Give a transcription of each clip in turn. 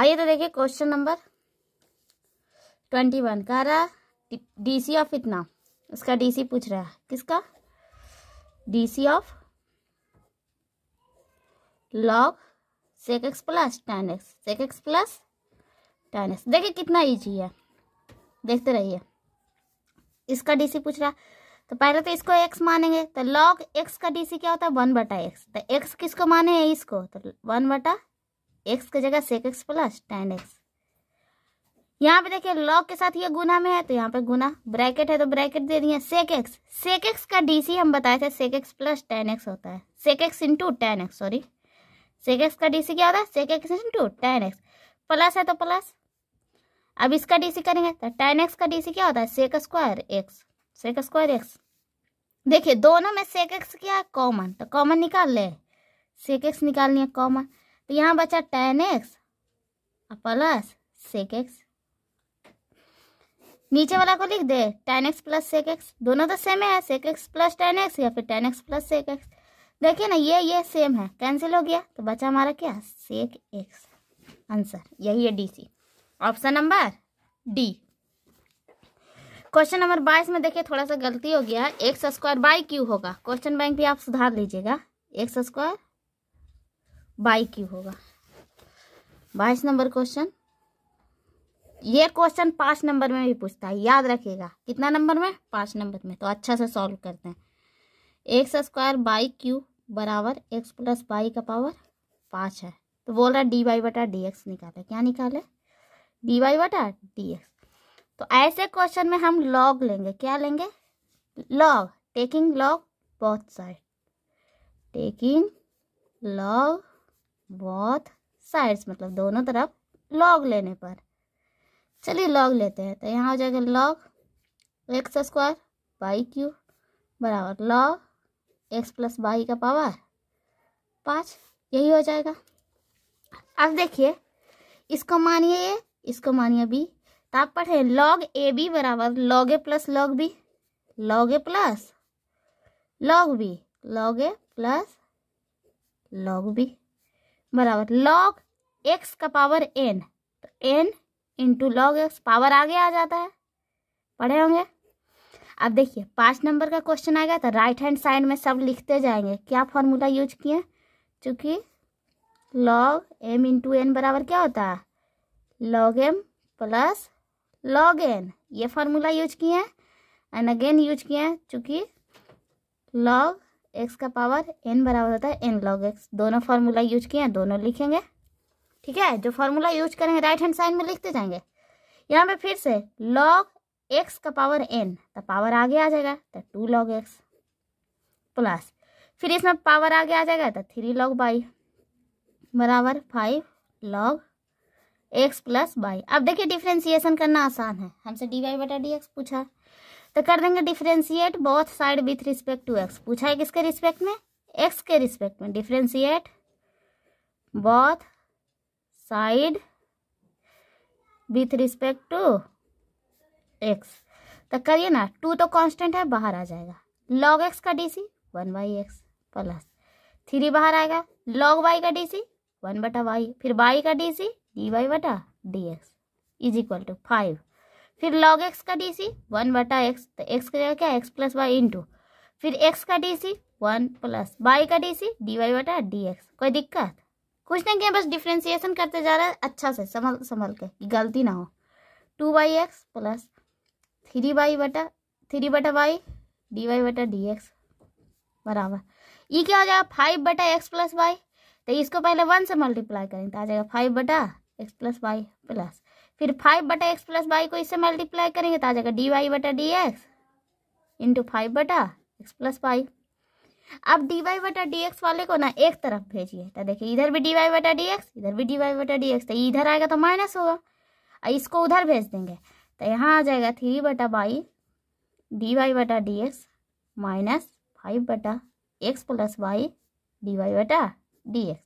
आइए तो देखिए क्वेश्चन नंबर ट्वेंटी वन कह रहा है डीसी ऑफ इतना उसका डीसी पूछ रहा है किसका DC of log sec X plus ten X sec X plus ten X देखिए कितना ईजी है देखते रहिए इसका डीसी पूछ रहा तो पहले तो इसको एक्स मानेंगे तो लॉग एक्स का डीसी क्या होता है वन बटा एक्स तो एक्स किसको माने है इसको तो वन बटा एक्स की जगह sec X plus ten X यहाँ पे देखिए लॉग के साथ ये गुना में है तो यहाँ पे गुना ब्रैकेट है तो ब्रैकेट दे दिए सेक एक्स सेक एक्स का डीसी हम बताए थे sec X plus ten X होता है sec X into ten X sorry sec X का डीसी क्या होता है sec X into ten X plus है तो प्लस अब इसका डीसी करेंगे तो टेन एक्स का डीसी क्या होता है sec square X sec square X देखिए दोनों में सेक एक्स क्या है कॉमन तो कॉमन निकाल ले सेक एक्स निकालनी है कॉमन तो यहाँ बचा ten X plus sec X नीचे वाला को लिख दे ten X plus sec X दोनों तो सेम है sec X plus ten X या फिर ten X plus sec X देखिए ना ये ये सेम है कैंसिल हो गया तो बचा हमारा क्या सेक एक्स आंसर यही है D C option number D question number बाईस में देखिए थोड़ा सा गलती हो गया एक्स स्क्वायर बाई क्यू होगा क्वेश्चन बैंक भी आप सुधार लीजिएगा एक्स स्क्वायर बाई क्यू होगा बाईस नंबर क्वेश्चन ये क्वेश्चन पांच नंबर में भी पूछता है याद रखिएगा कितना नंबर में पांच नंबर में तो अच्छा से सॉल्व करते हैं एक्स स्क्वायर बाई क्यू बराबर एक्स प्लस बाई का पावर पांच है तो बोल रहा है डी वाई बटा डी एक्स निकाले क्या निकाले डी वाई बटा डी एक्स तो ऐसे क्वेश्चन में हम लॉग लेंगे क्या लेंगे log taking log both side taking log both sides मतलब दोनों तरफ लॉग लेने पर चलिए लॉग लेते हैं तो यहाँ हो जाएगा log X square Y cube बराबर लॉग एक्स प्लस बाई का पावर पाँच यही हो जाएगा अब देखिए इसको मानिए ए इसको मानिए बी तो आप पढ़े लॉग ए बी बराबर log A plus log B log A plus log B log A plus log B बराबर लॉग एक्स का पावर एन तो N into log X power आगे आ जाता है पढ़े होंगे अब देखिए पाँच नंबर का क्वेश्चन आएगा तो राइट हैंड साइड में सब लिखते जाएंगे क्या फॉर्मूला यूज किए चूंकि लॉग एम इंटू एन बराबर क्या होता है log M plus log N ये फॉर्मूला यूज किए हैं एंड अगेन यूज किए हैं चूंकि लॉग एक्स का पावर एन बराबर होता है एन लॉग एक्स दोनों फार्मूला यूज किए हैं दोनों लिखेंगे ठीक है जो फार्मूला यूज करेंगे राइट हैंड साइड में लिखते जाएंगे यहाँ पे फिर से लॉग एक्स का पावर एन तो पावर आगे आ जाएगा तो टू लॉग एक्स प्लस फिर इसमें पावर आगे आ जाएगा तो थ्री लॉग बाई बराबर five log x plus y अब देखिए डिफ्रेंसिएशन करना आसान है हमसे डी वाई बटा डी एक्स पूछा तो कर देंगे differentiate both side with respect to x पूछा है किसके रिस्पेक्ट में एक्स के रिस्पेक्ट में differentiate both side with respect to x तो करिए ना टू तो कांस्टेंट है बाहर आ जाएगा लॉग एक्स का DC one by x plus three बाहर आएगा लॉग वाई का डी सी वन बटा वाई फिर वाई का डी सी डी वाई बटा D x is equal to five फिर लॉग एक्स का डी सी वन बटा एक्स तो एक्स का जगह क्या एक्स प्लस वाई इंटू फिर एक्स का d c one plus y का डी सी डी वाई बटा डी एक्स कोई दिक्कत कुछ नहीं किया बस डिफ्रेंसिएशन करते जा रहा है अच्छा से संभल संभल के गलती ना हो two by x plus three y बटा थ्री बटा वाई डी वाई बटा डी एक्स बराबर ये क्या हो जाएगा फाइव बटा एक्स प्लस वाई तो इसको पहले वन से मल्टीप्लाई करें तो आ जाएगा फाइव बटा एक्स प्लस वाई प्लस फिर फाइव बटा एक्स प्लस वाई को इससे मल्टीप्लाई करेंगे तो आ जाएगा डी वाई बटा डी एक्स इंटू फाइव बटा एक्स प्लस वाई अब डी वाई बटा डी एक्स वाले को ना एक तरफ भेजिए तो देखिए इधर भी डी वाई बटा डी एक्स इधर भी डी वाई बटा डी एक्स तो इधर आएगा तो माइनस होगा और इसको उधर भेज देंगे तो यहाँ आ जाएगा थ्री बटा बाई डी वाई बटा डी एक्स माइनस फाइव बटा x plus y d Y बटा डी एक्स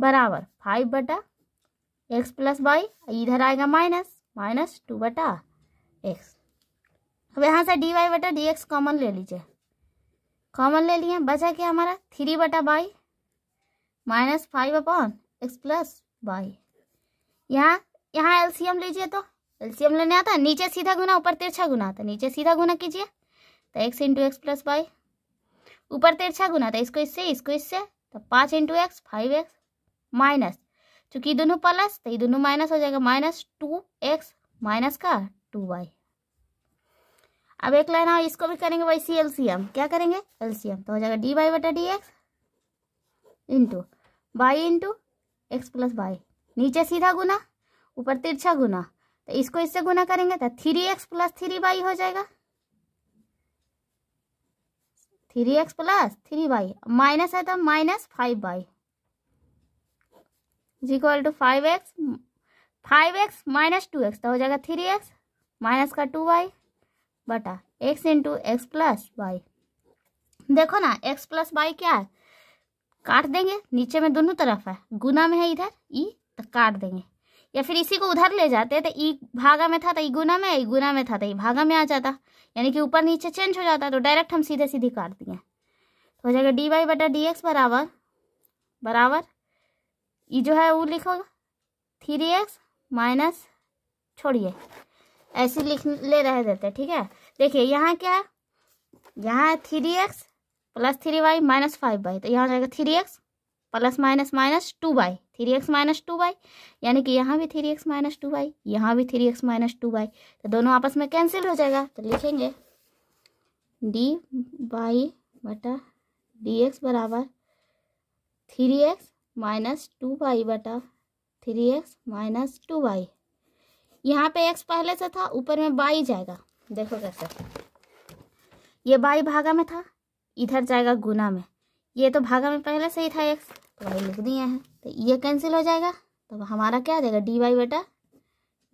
बराबर फाइव बटा एक्स प्लस वाई इधर आएगा माइनस माइनस टू बटा एक्स अब यहाँ से डी वाई बटा डी एक्स कॉमन ले लीजिए कॉमन ले लिए बचा क्या हमारा थ्री बटा y minus five upon x plus y यहाँ यहाँ एलसीएम लीजिए तो एलसीएम लेने आता है नीचे सीधा गुना ऊपर तिरछा गुना आता तो नीचे सीधा गुना कीजिए तो x into x plus y ऊपर तिरछा गुना था तो इसको इससे इसको इससे तो पाँच into x five x minus चूंकि दोनों प्लस तो ये दोनों माइनस हो जाएगा माइनस टू एक्स माइनस का टू वाई अब एक लाइन और इसको भी करेंगे वैसी एलसीएम क्या करेंगे एलसीएम तो हो जाएगा डी वाई बटा D x into y into x plus y नीचे सीधा गुना ऊपर तिरछा गुना तो इसको इससे गुना करेंगे तो three x plus three y हो जाएगा three x plus three y minus है तो minus five y is equal to five x five x minus two x तो हो जाएगा थ्री एक्स माइनस का टू वाई बटा x into x plus y देखो ना एक्स प्लस वाई क्या है काट देंगे नीचे में दोनों तरफ है गुना में है इधर ई e, तो काट देंगे या फिर इसी को उधर ले जाते तो ई e भागा में था तो ई e गुना में ई गुना में था तो ई भागा में आ जाता यानी कि ऊपर नीचे चेंज हो जाता तो डायरेक्ट हम सीधे सीधे काट दिए तो हो जाएगा डी वाई बटा डी एक्स बराबर बराबर ये जो है वो लिखा थ्री एक्स माइनस छोड़िए ऐसे लिख ले रह देते हैं ठीक है देखिए यहाँ क्या है यहाँ है three x plus three y minus five y तो यहाँ जाएगा three x plus minus minus two y three x minus two y यानी कि यहाँ भी three x minus two y यहाँ भी three x minus two y तो दोनों आपस में कैंसिल हो जाएगा तो लिखेंगे डी बाई बटा डी एक्स बराबर three x minus two y बटा three x minus two y यहाँ पे एक्स पहले से था ऊपर में बाई जाएगा देखो कैसे ये बाई भागा में था इधर जाएगा गुना में ये तो भागा में पहले से ही था एक्स तो भाई लिख दिए हैं तो ये कैंसिल हो जाएगा तो हमारा क्या आ जाएगा डी वाई बेटा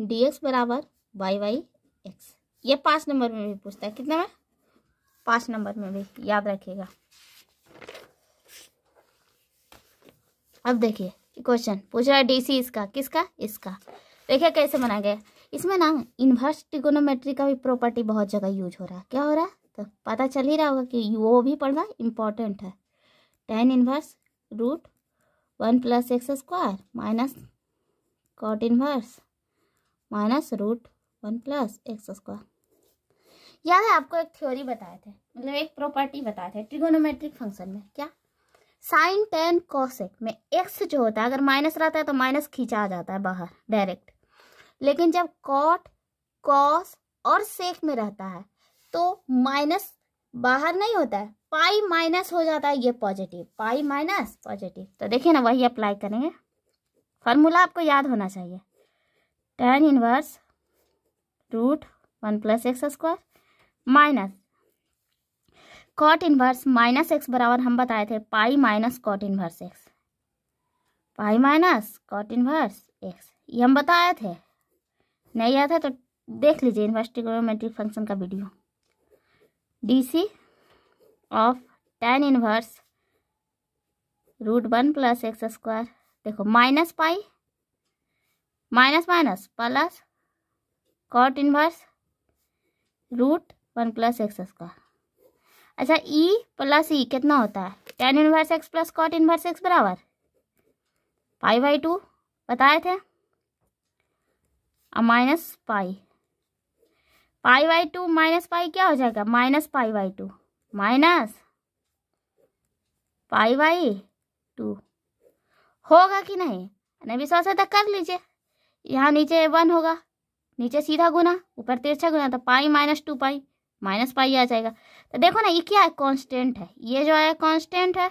डी एक्स बराबर वाई वाई एक्स ये पाँच नंबर में भी पूछता है कितने में पाँच नंबर में भी याद रखिएगा अब देखिए क्वेश्चन पूछ रहा है डीसी इसका किसका इसका देखिए कैसे बनाया गया इसमें ना इन्वर्स ट्रिगोनोमेट्री का भी प्रॉपर्टी बहुत जगह यूज हो रहा है क्या हो रहा है तो पता चल ही रहा होगा कि वो भी पढ़ना इम्पोर्टेंट है tan inverse root one plus x square minus cot inverse minus root one plus x square याद है आपको एक थ्योरी बताए थे मतलब एक प्रॉपर्टी बताए थे ट्रिगोनोमेट्रिक फंक्शन में क्या साइन टेन कोसेक में एक्स जो होता है अगर माइनस रहता है तो माइनस खींचा जाता है बाहर डायरेक्ट लेकिन जब कॉट कॉस और सेक में रहता है तो माइनस बाहर नहीं होता है पाई माइनस हो जाता है ये पॉजिटिव पाई माइनस पॉजिटिव तो देखिए ना वही अप्लाई करेंगे फार्मूला आपको याद होना चाहिए tan inverse root one plus x square minus cot inverse minus x बराबर हम बताए थे pi minus cot inverse x pi minus cot inverse x ये हम बताए थे नहीं आया था तो देख लीजिए इनवर्स ट्रिग्नोमेट्रिक फंक्शन का video DC of tan inverse root one plus x square देखो minus pi minus minus plus cot inverse root one plus x square अच्छा ई प्लस ई कितना होता है tan inverse x plus cot inverse x बराबर pi by two बताए थे और minus pi pi by two minus pi क्या हो जाएगा minus pi by two minus pi by to होगा कि नहीं नबी सौ से तक कर लीजिए यहाँ नीचे वन होगा नीचे सीधा गुना ऊपर तिरछा गुना तो pi minus two pi minus pi आ जाएगा तो देखो ना ये क्या है कांस्टेंट है ये जो है कांस्टेंट है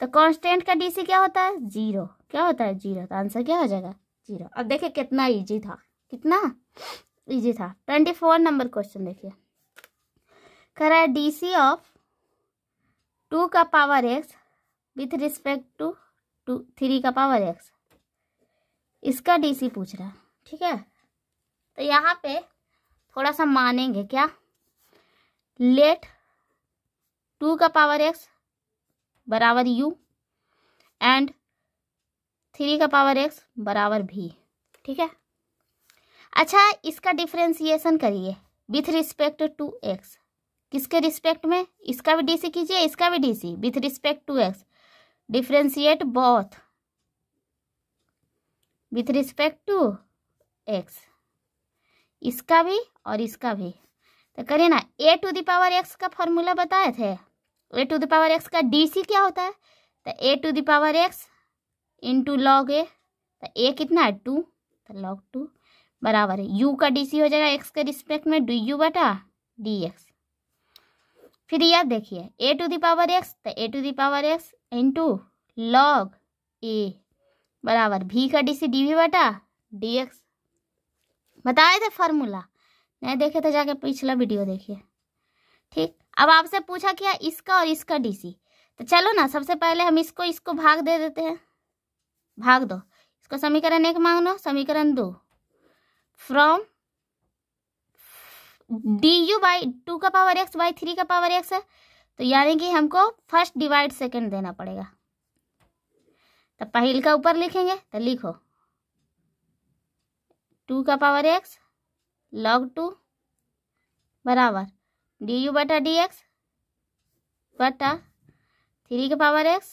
तो कांस्टेंट का डीसी क्या होता है जीरो क्या होता है जीरो तो आंसर क्या हो जाएगा जीरो अब देखिए कितना इजी था कितना इजी था ट्वेंटी फोर नंबर क्वेश्चन देखिए करा है डी सी ऑफ टू का power x with respect to two three का पावर एक्स इसका डीसी पूछ रहा है ठीक है तो यहाँ पे थोड़ा सा मानेंगे क्या लेट टू का पावर एक्स बराबर यू एंड थ्री का पावर एक्स बराबर भी ठीक है अच्छा इसका डिफ्रेंसिएशन करिए विथ रिस्पेक्ट टू एक्स किसके रिस्पेक्ट में इसका भी डी सी कीजिए इसका भी d c with respect to x differentiate both with respect to x इसका भी और इसका भी तो करिए ना a to the power x का फॉर्मूला बताए थे a to the power x का डी सी क्या होता है तो a to the power x into log a तो ए कितना है टू तो लॉग टू बराबर है यू का डी सी हो जाएगा एक्स के रिस्पेक्ट में डी यू बटा डी एक्स फिर याद देखिए ए टू दावर एक्स तो a to the power x into log a बराबर भी का डी सी डी वी बटा डी एक्स बताए थे फार्मूला नहीं देखे तो जाके पिछला वीडियो देखिए ठीक अब आपसे पूछा क्या इसका और इसका डीसी तो चलो ना सबसे पहले हम इसको इसको भाग दे देते हैं भाग दो इसको समीकरण एक मांग लो समीकरण दो from d u by two का पावर एक्स बाई थ्री का पावर एक्स है तो यानी कि हमको फर्स्ट डिवाइड सेकंड देना पड़ेगा तो पहल का ऊपर लिखेंगे तो लिखो टू का पावर एक्स लॉग टू बराबर डी यू बटा डी एक्स बटा थ्री के पावर एक्स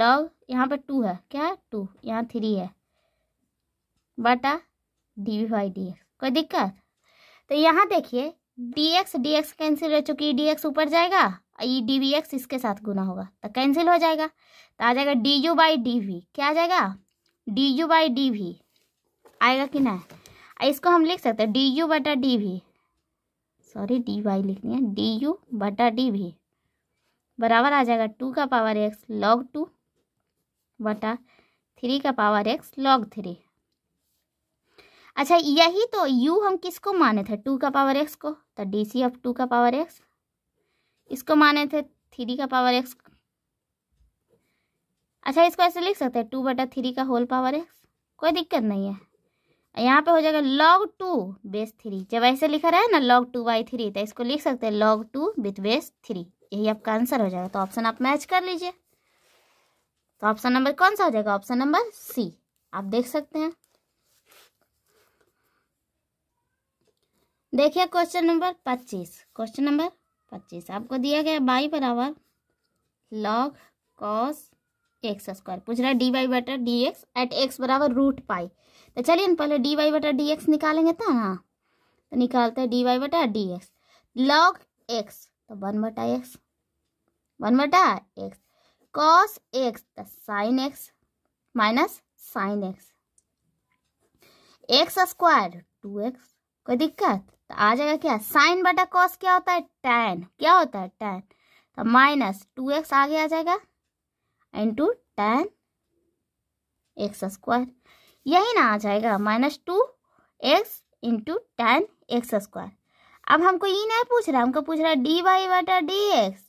लॉग यहाँ पर टू है क्या है टू यहाँ थ्री है बटा d v by d x कोई दिक्कत तो यहाँ देखिए d x d x cancel हो चुकी डी एक्स ऊपर जाएगा और ये डी वी एक्स इसके साथ गुना होगा तो कैंसिल हो जाएगा तो आ जाएगा d u by d v क्या आ जाएगा d u by d v आएगा कि ना इसको हम लिख सकते हैं डी यू बटा डी भी सॉरी डी वाई लिखनी है डी यू बटा डी भी बराबर आ जाएगा टू का पावर एक्स लॉग टू बटा थ्री का पावर एक्स लॉग थ्री अच्छा यही तो u हम किसको माने थे टू का पावर एक्स को तो डी सी ऑफ टू का पावर एक्स इसको माने थे थ्री का पावर एक्स अच्छा इसको ऐसे लिख सकते हैं टू बटा थ्री का होल पावर एक्स कोई दिक्कत नहीं है यहाँ पे हो जाएगा लॉग टू बेस थ्री जब ऐसे लिखा रहा है ना लॉग टू बाई थ्री तो इसको लिख सकते हैं log two with base three यही आपका आंसर हो जाएगा तो ऑप्शन आप मैच कर लीजिए तो ऑप्शन नंबर कौन सा हो जाएगा ऑप्शन नंबर सी आप देख सकते हैं देखिए क्वेश्चन नंबर पच्चीस क्वेश्चन नंबर पच्चीस आपको दिया गया बाई बराबर लॉग कॉस एक्स स्क्वायर पूछ रहा है डी बाई बटर डी एक्स एट एक्स बराबर रूट पाई तो चलिए ना पहले डी वाई बटा डी एक्स निकालेंगे तो ना तो निकालते हैं डी वाई बटा डी एक्स लॉग एक्स तो वन बटा एक्स वन बटा एक्स कॉस एक्स तो sin x minus sin x x square two x कोई दिक्कत तो आ जाएगा क्या साइन बटा कॉस क्या होता है टेन क्या होता है टेन तो माइनस टू एक्स आगे आ जाएगा इंटू टेन एक्स स्क्वायर यही ना आ जाएगा minus two x into ten x square अब हमको ये नहीं पूछ रहा हमको पूछ रहा है डी वाई बटा डी एक्स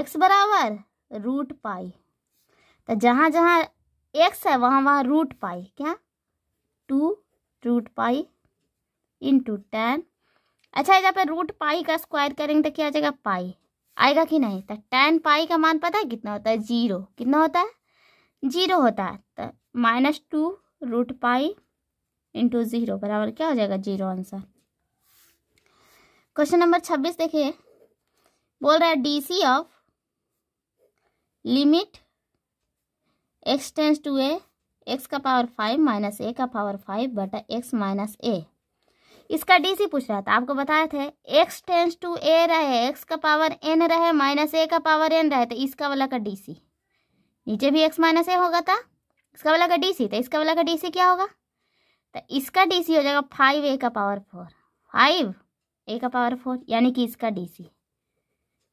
एक्स बराबर रूट पाई तो जहाँ जहाँ एक्स है वहाँ वहाँ रूट पाई क्या two root pi into tan अच्छा जब रूट पाई का स्क्वायर करेंगे तो क्या आ जाएगा पाई आएगा कि नहीं तो टेन पाई का मान पता है कितना होता है जीरो कितना होता है जीरो होता है तो minus two root pi into zero बराबर क्या हो जाएगा जीरो आंसर क्वेश्चन नंबर छब्बीस देखिए बोल रहा है D c of limit x tends to a x का पावर फाइव माइनस ए का पावर फाइव बटा एक्स माइनस ए इसका डीसी पूछ रहा था आपको बताया था एक्स टेंस टू ए रहे एक्स का पावर एन रहे माइनस ए का पावर एन रहे तो इसका वाला का डीसी नीचे भी एक्स माइनस ए होगा था इसका वाला का डी सी तो इसका वाला का डी सी क्या होगा तो इसका डी सी हो जाएगा फाइव ए का पावर फोर फाइव ए का पावर फोर यानी कि इसका डी सी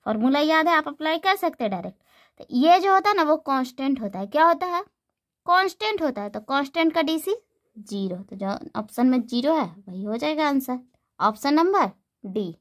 फॉर्मूला याद है आप अप्लाई कर सकते हैं डायरेक्ट तो ये जो होता है ना वो कांस्टेंट होता है क्या होता है कांस्टेंट होता है तो कांस्टेंट का डी सी जीरो तो जो ऑप्शन में जीरो है वही हो जाएगा आंसर ऑप्शन नंबर डी